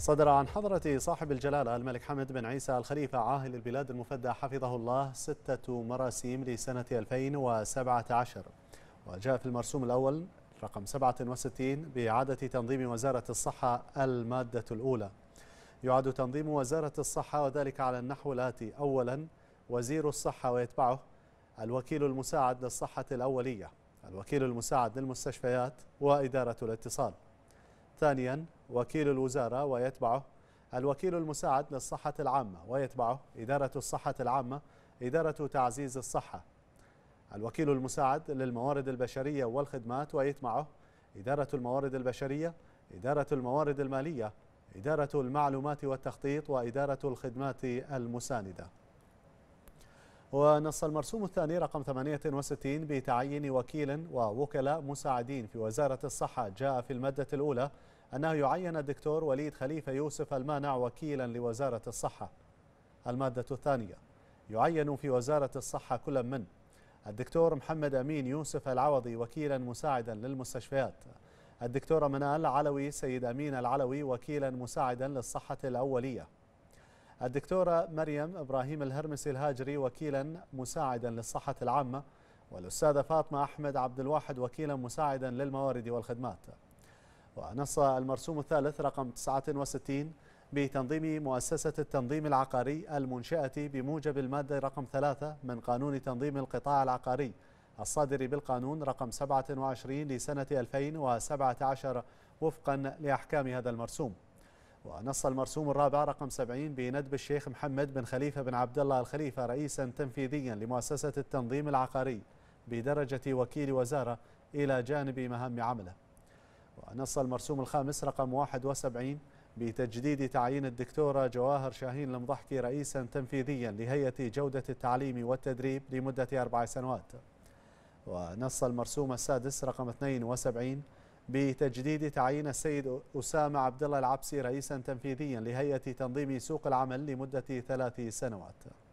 صدر عن حضرة صاحب الجلالة الملك حمد بن عيسى الخليفة عاهل البلاد المفدى حفظه الله ستة مراسيم لسنة 2017 وجاء في المرسوم الأول رقم 67 بإعادة تنظيم وزارة الصحة المادة الأولى يعاد تنظيم وزارة الصحة وذلك على النحو الآتي أولا وزير الصحة ويتبعه الوكيل المساعد للصحة الأولية الوكيل المساعد للمستشفيات وإدارة الاتصال ثانيا وكيل الوزارة ويتبعه الوكيل المساعد للصحة العامة ويتبعه إدارة الصحة العامة إدارة تعزيز الصحة الوكيل المساعد للموارد البشرية والخدمات ويتبعه إدارة الموارد البشرية إدارة الموارد المالية إدارة المعلومات والتخطيط وإدارة الخدمات المساندة ونص المرسوم الثاني رقم 68 بتعيين وكيل ووكلاء مساعدين في وزارة الصحة جاء في المادة الأولى أنه يعين الدكتور وليد خليفة يوسف المانع وكيلا لوزارة الصحة المادة الثانية يعين في وزارة الصحة كل من الدكتور محمد أمين يوسف العوضي وكيلا مساعدا للمستشفيات الدكتورة منال علوي سيد أمين العلوي وكيلا مساعدا للصحة الأولية الدكتورة مريم إبراهيم الهرمسي الهاجري وكيلا مساعدا للصحة العامة والأستاذة فاطمة أحمد عبد الواحد وكيلا مساعدا للموارد والخدمات ونص المرسوم الثالث رقم 69 بتنظيم مؤسسة التنظيم العقاري المنشأة بموجب المادة رقم 3 من قانون تنظيم القطاع العقاري الصادر بالقانون رقم 27 لسنة 2017 وفقا لأحكام هذا المرسوم ونص المرسوم الرابع رقم 70 بندب الشيخ محمد بن خليفة بن عبد الله الخليفة رئيسا تنفيذيا لمؤسسة التنظيم العقاري بدرجة وكيل وزارة إلى جانب مهام عمله ونص المرسوم الخامس رقم 71 بتجديد تعيين الدكتورة جواهر شاهين المضحكي رئيسا تنفيذيا لهيئة جودة التعليم والتدريب لمدة أربع سنوات ونص المرسوم السادس رقم 72 بتجديد تعيين السيد أسامة عبد الله العبسي رئيسا تنفيذيا لهيئة تنظيم سوق العمل لمدة ثلاث سنوات